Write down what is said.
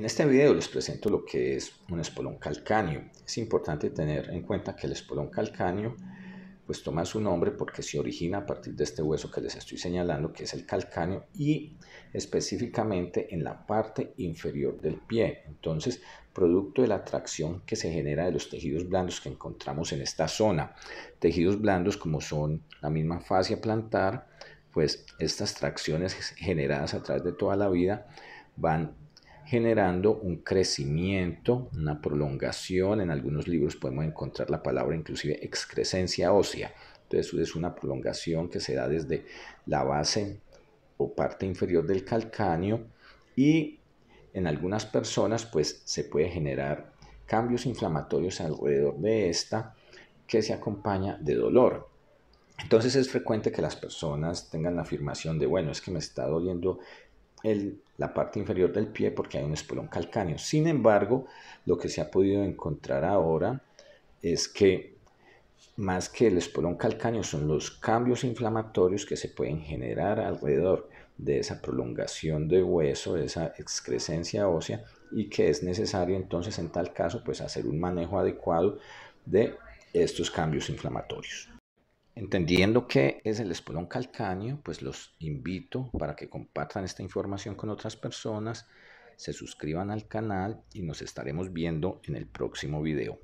En este video les presento lo que es un espolón calcáneo. Es importante tener en cuenta que el espolón calcáneo pues toma su nombre porque se origina a partir de este hueso que les estoy señalando que es el calcáneo y específicamente en la parte inferior del pie. Entonces, producto de la tracción que se genera de los tejidos blandos que encontramos en esta zona. Tejidos blandos como son la misma fascia plantar, pues estas tracciones generadas a través de toda la vida van generando un crecimiento, una prolongación. En algunos libros podemos encontrar la palabra inclusive excrescencia ósea. Entonces es una prolongación que se da desde la base o parte inferior del calcáneo y en algunas personas pues se puede generar cambios inflamatorios alrededor de esta que se acompaña de dolor. Entonces es frecuente que las personas tengan la afirmación de, bueno, es que me está doliendo la parte inferior del pie porque hay un espolón calcáneo. Sin embargo, lo que se ha podido encontrar ahora es que más que el espolón calcáneo son los cambios inflamatorios que se pueden generar alrededor de esa prolongación de hueso, de esa excrescencia ósea y que es necesario entonces en tal caso pues hacer un manejo adecuado de estos cambios inflamatorios. Entendiendo que es el espolón calcáneo, pues los invito para que compartan esta información con otras personas, se suscriban al canal y nos estaremos viendo en el próximo video.